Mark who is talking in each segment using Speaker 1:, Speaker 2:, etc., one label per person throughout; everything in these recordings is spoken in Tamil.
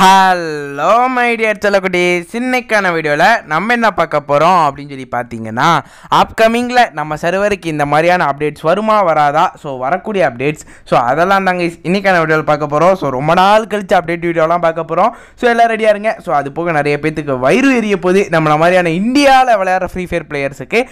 Speaker 1: ஹலோ மைடியர் சொல்லக்கூடிய சின்னைக்கான வீடியோவில் நம்ம என்ன பார்க்க போகிறோம் அப்படின்னு சொல்லி பார்த்தீங்கன்னா அப்கமிங்கில் நம்ம சர்வருக்கு இந்த மாதிரியான அப்டேட்ஸ் வருமா வராதா ஸோ வரக்கூடிய அப்டேட்ஸ் ஸோ அதெல்லாம் தாங்க இன்றைக்கான வீடியோவில் பார்க்க போகிறோம் ஸோ ரொம்ப நாள் கழிச்சு அப்டேட் வீடியோலாம் பார்க்க போகிறோம் ஸோ எல்லாம் ரெடியாக இருங்க ஸோ அது போக நிறைய பேத்துக்கு வயிறு எரிய போது நம்மள மாதிரியான இந்தியாவில் விளையாடுற ஃப்ரீ ஃபயர் பிளேயர்ஸுக்கு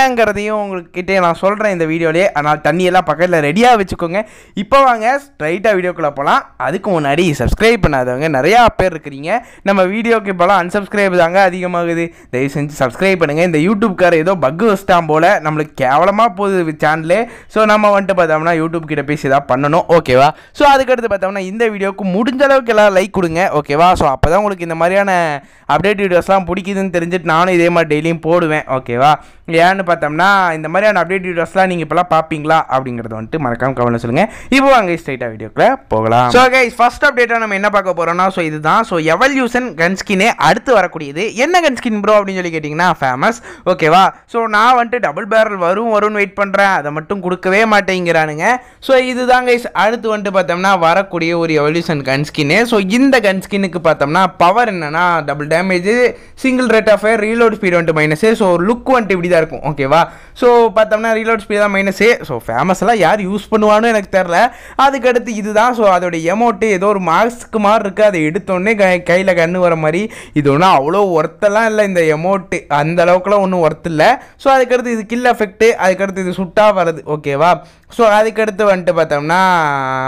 Speaker 1: ஏங்கிறதையும் கிட்டே நான் சொல்கிறேன் இந்த வீடியோலேயே ஆனால் தண்ணியெல்லாம் பக்கத்தில் ரெடியாக வச்சுக்கோங்க இப்போ வாங்க ஸ்ட்ரைட்டாக வீடியோக்குள்ளே போகலாம் அதுக்கு முன்னாடி சப்ஸ்கிரைப் பண்ணாதவங்க நிறைய நிறையா பேர் இருக்கிறீங்க நம்ம வீடியோக்கு இப்போலாம் அன்சப்ஸ்கிரைப் தாங்க அதிகமாகுது தயவு செஞ்சு சப்ஸ்கிரைப் பண்ணுங்கள் இந்த யூடியூப்கார ஏதோ பக்கு வச்சிட்டான் போல் நம்மளுக்கு கேவலமாக போகுது சேனலே ஸோ நம்ம வந்துட்டு பார்த்தோம்னா யூடியூப் கிட்ட பேசி ஏதாவது பண்ணணும் ஓகேவா ஸோ அதுக்கடுத்து பார்த்தோம்னா இந்த வீடியோவுக்கு முடிஞ்ச அளவுக்கு எல்லாம் லைக் கொடுங்க ஓகேவா ஸோ அப்போ தான் உங்களுக்கு இந்த மாதிரியான அப்டேட் வீடியோஸ்லாம் பிடிக்குதுன்னு தெரிஞ்சுட்டு நானும் இதே மாதிரி டெய்லியும் போடுவேன் ஓகேவா ஏன்னு பார்த்தோம்னா இந்த மாதிரியான அப்டேட் வீடியோஸ்லாம் நீங்கள் இப்போலாம் பார்ப்பீங்களா அப்படிங்கிறத வந்துட்டு மறக்காமல் கவனம் சொல்லுங்கள் இப்போ அங்கே ஸ்ட்ரைட்டாக வீடியோக்கில் போகலாம் ஸோ ஓகே ஃபஸ்ட் அப்டேட்டாக நம்ம என்ன பார்க்க போகிறோம்னா ஸோ இதுதான் ஸோ எவல்யூஷன் கன்ஸ்கினே அடுத்து வரக்கூடியது என்ன கன்ஸ்கின் ப்ரோ அப்படின்னு சொல்லி கேட்டிங்கன்னா ஃபேமஸ் ஓகேவா ஸோ நான் வந்துட்டு டபுள் பேரல் வரும் வரும்னு வெயிட் பண்ணுறேன் அதை மட்டும் கொடுக்கவே மாட்டேங்கிறானுங்க ஸோ இதுதாங்க அடுத்து வந்துட்டு பார்த்தோம்னா வரக்கூடிய ஒரு எவல்யூஷன் கன்ஸ்கின்னு ஸோ இந்த கன்ஸ்கின்னுக்கு பார்த்தோம்னா பவர் என்னென்னா double damage single rate of fire reload speed வந்துட்டு மைனஸு ஸோ லுக் வந்துட்டு இப்படி தான் இருக்கும் ஓகேவா ஸோ பார்த்தோம்னா ரீலோட் ஸ்பீட் தான் மைனஸு ஸோ ஃபேமஸ்லாம் யார் யூஸ் பண்ணுவானு எனக்கு தெரில அதுக்கடுத்து இதுதான் ஸோ அதோடைய எமௌண்ட்டு ஏதோ ஒரு மாஸ்க்கு மாதிரி இருக்குது அதை எடுத்தோடனே கை கையில் கன்று வர மாதிரி இது ஒன்றும் அவ்வளோ ஒர்த்தெல்லாம் இல்லை இந்த எமௌண்ட்டு அந்த அளவுக்குலாம் ஒன்றும் ஒர்த்து இல்லை ஸோ அதுக்கடுத்து இது கில் எஃபெக்ட்டு அதுக்கடுத்து இது சுட்டாக வருது ஓகேவா ஸோ அதுக்கடுத்து வந்துட்டு பார்த்தோம்னா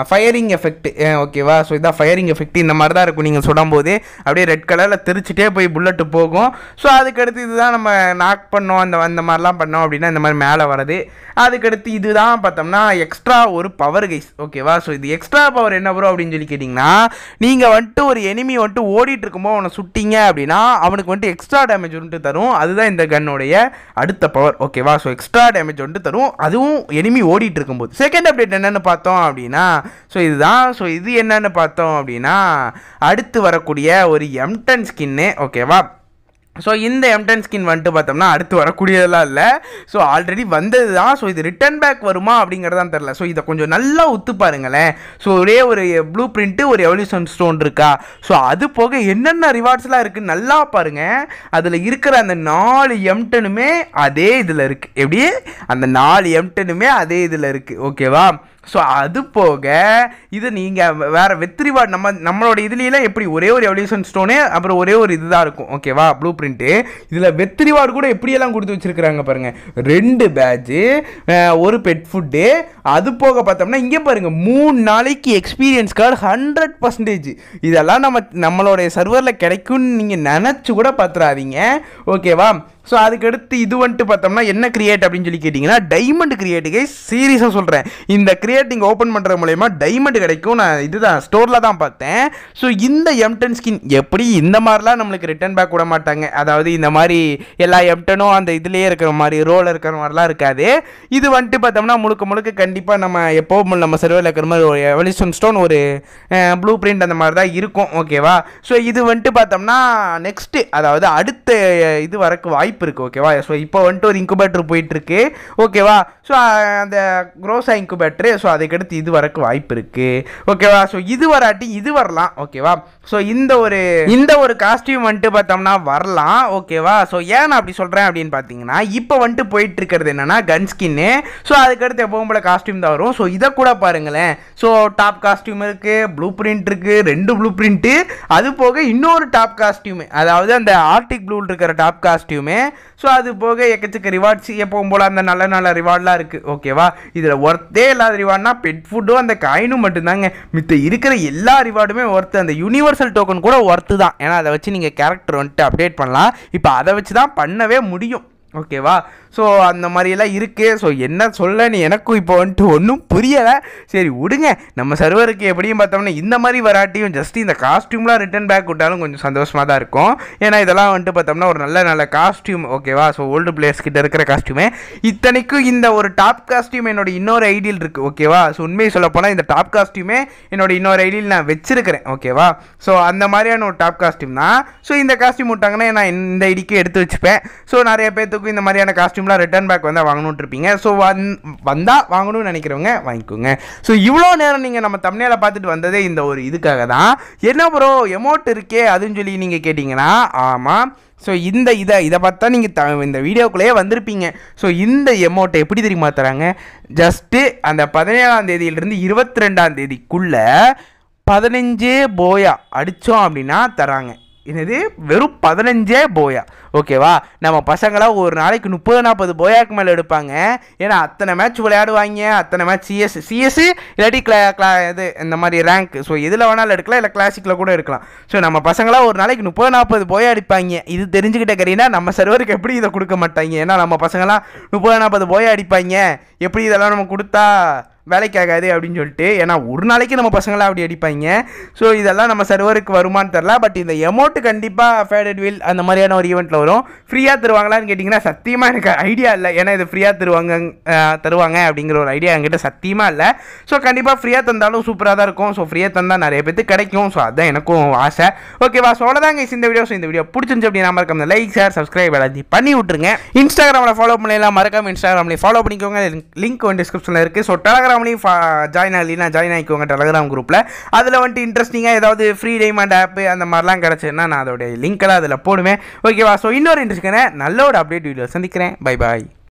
Speaker 1: ஃபயரிங் எஃபெக்ட்டு ஓகேவா ஸோ இதான் ஃபயரிங் எஃபெக்ட் இந்த மாதிரி தான் இருக்கும் நீங்கள் சுடும்போது அப்படியே ரெட் கலரில் தெரிச்சுட்டே போய் புல்லட்டு போகும் ஸோ அதுக்கடுத்து இதுதான் நம்ம நாக் பண்ணோம் அந்த அந்த மாதிரிலாம் பண்ணோம் அப்படின்னா இந்த மாதிரி மேலே வரது அதுக்கடுத்து இதுதான் பார்த்தோம்னா எக்ஸ்ட்ரா ஒரு பவர் கைஸ் ஓகேவா ஸோ இது எக்ஸ்ட்ரா பவர் என்ன வரும் அப்படின்னு சொல்லி கேட்டிங்கன்னா நீங்கள் வந்துட்டு ஒரு ஒரு எனிமி வந்துட்டு ஓடிட்டு இருக்கும்போது அவனை சுட்டிங்க அப்படின்னா அவனுக்கு வந்துட்டு எக்ஸ்ட்ரா டேமேஜ் வந்துட்டு தரும் அதுதான் இந்த கன்னுடைய அடுத்த பவர் ஓகேவா ஸோ எக்ஸ்ட்ரா டேமேஜ் வந்துட்டு தரும் அதுவும் எனிமி ஓடிட்டு இருக்கும்போது செகண்ட் அப்டேட் என்னென்னு பார்த்தோம் அப்படின்னா ஸோ இதுதான் ஸோ இது என்னென்னு பார்த்தோம் அப்படின்னா அடுத்து வரக்கூடிய ஒரு எம்டன் ஸ்கின்னு ஓகேவா ஸோ இந்த எம்டன் ஸ்கின் வந்துட்டு பார்த்தோம்னா அடுத்து வரக்கூடியதெல்லாம் இல்லை ஸோ ஆல்ரெடி வந்தது தான் ஸோ இது ரிட்டன் பேக் வருமா அப்படிங்கிறதான் தெரில ஸோ இதை கொஞ்சம் நல்லா ஒத்து பாருங்களேன் ஸோ ஒரே ஒரு ப்ளூ பிரிண்ட்டு ஒரு எவல்யூஷன் ஸ்டோன் இருக்கா ஸோ அது போக என்னென்ன ரிவார்ட்ஸ்லாம் இருக்குது நல்லா பாருங்கள் அதில் இருக்கிற அந்த நாலு எம்டனுமே அதே இதில் இருக்குது எப்படி அந்த நாலு எம்டனுமே அதே இதில் இருக்குது ஓகேவா ஸோ அது போக இது நீங்கள் வேறு வெத்திரிவா நம்ம நம்மளோட இதுலாம் எப்படி ஒரே ஒரு எவல்யூஷன் ஸ்டோனு அப்புறம் ஒரே ஒரு இதுதான் இருக்கும் ஓகேவா ப்ளூ பிரிண்ட்டு இதில் வெற்றிவாடு கூட எப்படியெல்லாம் கொடுத்து வச்சுருக்குறாங்க பாருங்கள் ரெண்டு பேட்ஜு ஒரு பெட் ஃபுட்டு அது போக பார்த்தோம்னா இங்கே பாருங்கள் மூணு நாளைக்கு எக்ஸ்பீரியன்ஸ் கார்டு ஹண்ட்ரட் பர்சன்டேஜ் இதெல்லாம் நம்ம நம்மளோடைய சர்வரில் கிடைக்கும்னு நீங்கள் நினச்சி கூட பார்த்துறாதீங்க ஓகேவா ஸோ அதுக்கடுத்து இது வந்துட்டு பார்த்தோம்னா என்ன கிரியேட் அப்படின்னு சொல்லி கேட்டிங்கன்னா டைமண்ட் கிரியேட்டுக்கு சீரியஸாக சொல்கிறேன் இந்த கிரியேட்டிங் ஓப்பன் பண்ணுற மூலயமா டைமண்ட் கிடைக்கும் நான் இதுதான் ஸ்டோரில் தான் பார்த்தேன் ஸோ இந்த எம்டன் ஸ்கின் எப்படி இந்த மாதிரிலாம் நம்மளுக்கு ரிட்டன் பேக் விட மாட்டாங்க அதாவது இந்த மாதிரி எல்லா எம்டனும் அந்த இதுலேயே இருக்கிற மாதிரி ரோல் இருக்கிற மாதிரிலாம் இருக்காது இது வந்துட்டு பார்த்தோம்னா முழுக்க முழுக்க கண்டிப்பாக நம்ம எப்போவும் நம்ம சர்வேல இருக்கிற மாதிரி ஒரு எவல்யூஷன் ஸ்டோன் ஒரு ப்ளூ பிரிண்ட் அந்த மாதிரி தான் இருக்கும் ஓகேவா ஸோ இது வந்துட்டு பார்த்தோம்னா நெக்ஸ்ட்டு அதாவது அடுத்த இது வரக்கு வாய்ப்பு வாய்ப்பு இருக்குது ஓகேவா ஸோ இப்போ வந்துட்டு ஒரு இன்குபேட்டர் போயிட்டுருக்கு ஓகேவா ஸோ அந்த க்ரோஸா இன்குபேட்டரு ஸோ அதுக்கடுத்து இது வரக்கு வாய்ப்பு இருக்குது ஓகேவா ஸோ இது வராட்டி இது வரலாம் ஓகேவா ஸோ இந்த ஒரு இந்த ஒரு காஸ்டியூம் வந்துட்டு பார்த்தோம்னா வரலாம் ஓகேவா ஸோ ஏன் நான் அப்படி சொல்கிறேன் அப்படின்னு பார்த்தீங்கன்னா இப்போ வந்துட்டு போயிட்டு இருக்கிறது என்னென்னா கன் ஸ்கின்னு ஸோ அதுக்கடுத்து எப்பவும் போல காஸ்டியூம் தான் வரும் ஸோ இதை கூட பாருங்களேன் ஸோ டாப் காஸ்டியூம் இருக்குது ப்ளூ பிரிண்ட் இருக்குது ரெண்டு ப்ளூ பிரிண்ட்டு அது போக இன்னொரு டாப் காஸ்டியூமு அதாவது அந்த ஆர்டிக் ப்ளூவில் இருக்கிற டாப் காஸ்டியூமே ஸோ அது போக எக்கச்சக்க ரிவார்ட்ஸ் எப்பவும் போல் அந்த நல்ல நல்ல ரிவார்ட்லாம் இருக்குது ஓகேவா இதில் ஒர்த்தே இல்லாத ரிவார்ட்னா பெட் ஃபுட்டும் அந்த காயினும் மட்டும்தாங்க மித்த இருக்கிற எல்லா ரிவார்டுமே ஒர்த்து அந்த யூனிவர்சல் டோக்கன் கூட ஒர்த்து தான் ஏன்னா அதை வச்சு நீங்கள் கேரக்டர் வந்துட்டு அப்டேட் பண்ணலாம் இப்போ அதை வச்சு தான் பண்ணவே முடியும் ஓகேவா ஸோ அந்த மாதிரியெல்லாம் இருக்குது ஸோ என்ன சொல்லன்னு எனக்கும் இப்போ வந்துட்டு ஒன்றும் புரியலை சரி விடுங்க நம்ம சர்வருக்கு எப்படியும் பார்த்தோம்னா இந்த மாதிரி வராட்டியும் ஜஸ்ட் இந்த காஸ்ட்யூம்லாம் ரிட்டன் பேக் விட்டாலும் கொஞ்சம் சந்தோஷமாக தான் இருக்கும் ஏன்னா இதெல்லாம் வந்துட்டு பார்த்தோம்னா ஒரு நல்ல நல்ல காஸ்ட்யூம் ஓகேவா ஸோ ஓல்டு பிளேயர்ஸ் கிட்ட இருக்கிற காஸ்ட்யூமே இத்தனைக்கும் இந்த ஒரு டாப் காஸ்ட்யூம் என்னோட இன்னொரு ஐடியில் இருக்குது ஓகேவா ஸோ உண்மையை சொல்லப்போனால் இந்த டாப் காஸ்ட்யூமே என்னோட இன்னொரு ஐடியில் நான் வச்சிருக்கிறேன் ஓகேவா ஸோ அந்த மாதிரியான ஒரு டாப் காஸ்ட்யூம் தான் ஸோ இந்த காஸ்ட்யூம் விட்டாங்கன்னா நான் இந்த ஐடிக்கே எடுத்து வச்சுப்பேன் ஸோ நிறைய பேர்த்துக்கு எல்லாத்துக்கும் இந்த மாதிரியான காஸ்ட்யூம்லாம் ரிட்டர்ன் பேக் வந்து வாங்கணும்னு இருப்பீங்க ஸோ வந் வந்தால் வாங்கணும்னு நினைக்கிறவங்க வாங்கிக்கோங்க ஸோ இவ்வளோ நேரம் நீங்கள் நம்ம தமிழில் பார்த்துட்டு வந்ததே இந்த ஒரு இதுக்காக தான் என்ன ப்ரோ எமௌண்ட் இருக்கே அதுன்னு சொல்லி நீங்கள் கேட்டிங்கன்னா ஆமாம் ஸோ இந்த இதை இதை பார்த்தா நீங்கள் த இந்த வீடியோக்குள்ளேயே வந்திருப்பீங்க ஸோ இந்த எமௌண்ட்டை எப்படி தெரியுமா தராங்க ஜஸ்ட்டு அந்த பதினேழாம் தேதியிலிருந்து இருபத்தி ரெண்டாம் தேதிக்குள்ளே பதினஞ்சு போயா அடித்தோம் அப்படின்னா தராங்க என்னது வெறும் பதினஞ்சே போயா ஓகேவா நம்ம பசங்களாம் ஒரு நாளைக்கு முப்பது நாற்பது போயாக்கு மேலே எடுப்பாங்க ஏன்னா அத்தனை மேட்ச் விளையாடுவாங்க அத்தனை மேட்ச் சிஎஸ் சிஎஸ் இல்லாட்டி கிளா கிளா இது இந்த மாதிரி ரேங்க் ஸோ எதில் வேணாலும் எடுக்கலாம் இல்லை கிளாசிக்கில் கூட எடுக்கலாம் ஸோ நம்ம பசங்களாம் ஒரு நாளைக்கு முப்பது நாற்பது போயா அடிப்பாங்க இது தெரிஞ்சுக்கிட்ட கரீனா நம்ம சர்வருக்கு எப்படி இதை கொடுக்க மாட்டாங்க ஏன்னா நம்ம பசங்களாம் முப்பது நாற்பது போயா அடிப்பாங்க எப்படி இதெல்லாம் நம்ம கொடுத்தா வேலைக்காகாது அப்படின்னு சொல்லிட்டு ஏன்னா ஒரு நாளைக்கு நம்ம பசங்களாம் அப்படி அடிப்பாங்க ஸோ இதெல்லாம் நம்ம சர்வருக்கு வருமானு தெரில பட் இந்த எமௌண்ட் கண்டிப்பாக ஃபேடட் வில் அந்த மாதிரியான ஒரு ஈவெண்ட்டில் வரும் ஃப்ரீயாக தருவாங்களான்னு கேட்டிங்கன்னா சத்தியமாக எனக்கு ஐடியா இல்லை ஏன்னா இது ஃப்ரீயாக தருவாங்க தருவாங்க அப்படிங்கிற ஒரு ஐடியா என்கிட்ட சத்தியமாக இல்லை ஸோ கண்டிப்பாக ஃப்ரீயாக தந்தாலும் சூப்பராக தான் இருக்கும் ஸோ ஃப்ரீயாக தந்தால் நிறைய பேர் கிடைக்கும் ஸோ அதுதான் எனக்கும் ஆசை ஓகேவா ஸோ அவ்வளோதாங்க இந்த வீடியோ ஸோ இந்த வீடியோ பிடிச்சிருந்து அப்படி நம்ம இருக்க லைக் ஷேர் சப்ஸ்கிரைப் எல்லாத்தையும் பண்ணி விட்டுருங்க இன்ஸ்டாகிராமில் ஃபாலோ பண்ணலாம் மறக்காம இன்ஸ்டாகிராமில் ஃபாலோ பண்ணிக்கோங்க லிங்க் டிஸ்கிரிப்ஷனில் இருக்குது ஸோ டெலகிராம் டெலகிராம்லேயும் ஜாயின் ஆகலாம் ஜாயின் ஆகிக்கோங்க டெலகிராம் குரூப்பில் அதில் வந்துட்டு இன்ட்ரெஸ்டிங்காக ஏதாவது ஃப்ரீ டைமண்ட் ஆப்பு அந்த மாதிரிலாம் கிடச்சதுன்னா நான் அதோடைய லிங்க்கெல்லாம் அதில் போடுவேன் ஓகேவா ஸோ இன்னொரு இன்ட்ரெஸ்ட் நல்ல ஒரு அப்டேட் வீடியோ சந்திக்கிறேன் பை பாய்